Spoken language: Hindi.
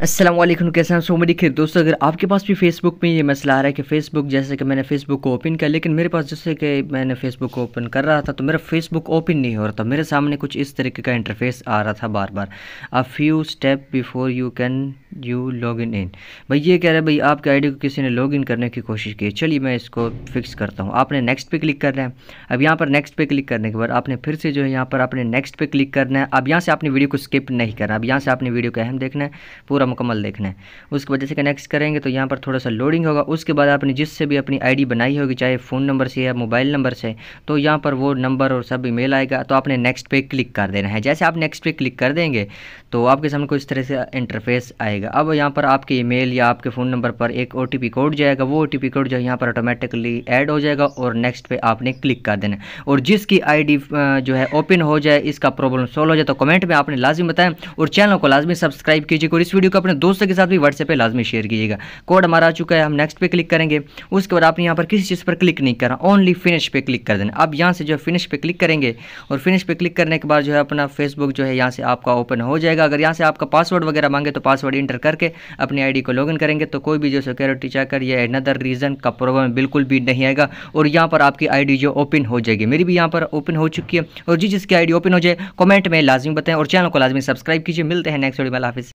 अस्सलाम वालेकुम कैसे हैं सो मेरी खैर दोस्तों अगर आपके पास भी फेसबुक में ये मसला आ रहा है कि फेसबुक जैसे कि मैंने फेसबुक को ओपन किया लेकिन मेरे पास जैसे कि मैंने फेसबुक को ओपन कर रहा था तो मेरा फेसबुक ओपन नहीं हो रहा था मेरे सामने कुछ इस तरीके का इंटरफेस आ रहा था बार बार a few step before you can you log in in भाई ये कह रहा है भाई आपके आईडी को किसी ने लॉग इन करने की कोशिश की चलिए मैं इसको फिक्स करता हूँ आपने नेक्स्ट पे क्लिक करना है अब यहाँ पर नेक्स्ट पे क्लिक करने के बाद आपने फिर से जो है यहाँ पर आपने नेक्स्ट पे क्लिक करना है अब यहाँ से आपने वीडियो को स्किप नहीं करना अब यहाँ से आपने वीडियो का अहम देखना है पूरा मुकम्मल देखना है उसके वजह से नेक्स्ट करेंगे तो यहाँ पर थोड़ा सा लोडिंग होगा उसके बाद आपने जिससे भी अपनी आई बनाई होगी चाहे फ़ोन नंबर से या मोबाइल नंबर से तो यहाँ पर वो नंबर और सब ई आएगा तो आपने नेक्स्ट पे क्लिक कर देना है जैसे आप नेक्स्ट पे क्लिक कर देंगे तो आपके सामने कुछ तरह से इंटरफेस आएगा जाएगा अब यहाँ पर आपके ईमेल या आपके फ़ोन नंबर पर एक ओ कोड जाएगा वो ओ कोड जो है यहाँ पर ऑटोमेटिकली ऐड हो जाएगा और नेक्स्ट पे आपने क्लिक कर देना और जिसकी आईडी जो है ओपन हो जाए इसका प्रॉब्लम सॉल्व हो जाए तो कमेंट में आपने लाजमी बताएं और चैनल को लाजमी सब्सक्राइब कीजिएगा और इस वीडियो को अपने दोस्तों के साथ भी व्हाट्सएप पर लाजमी शेयर कीजिएगा कोड हमारा आ चुका है हम नेक्स्ट पे क्लिक करेंगे उसके बाद आपने यहाँ पर किसी चीज़ पर क्लिक नहीं करना ओनली फिनिश पे क्लिक कर देना अब यहाँ से जो है फिनिश पर क्लिक करेंगे और फिनिश पर क्लिक करने के बाद जो है अपना फेसबुक जो है यहाँ से आपका ओपन हो जाएगा अगर यहाँ से आपका पासवर्ड वगैरह मांगे तो पासवर्ड इंटर एंटर करके अपनी आईडी को लॉगिन करेंगे तो कोई भी जो सिक्योरिटी चेकर या अनदर रीज़न का प्रॉब्लम बिल्कुल भी नहीं आएगा और यहाँ पर आपकी आईडी जो ओपन हो जाएगी मेरी भी यहाँ पर ओपन हो चुकी है और जिस जिसकी आईडी ओपन हो जाए कमेंट में लाजमी बताएं और चैनल को लाजमी सब्सक्राइब कीजिए मिलते हैं नेक्स्ट वीडियो में हाफिस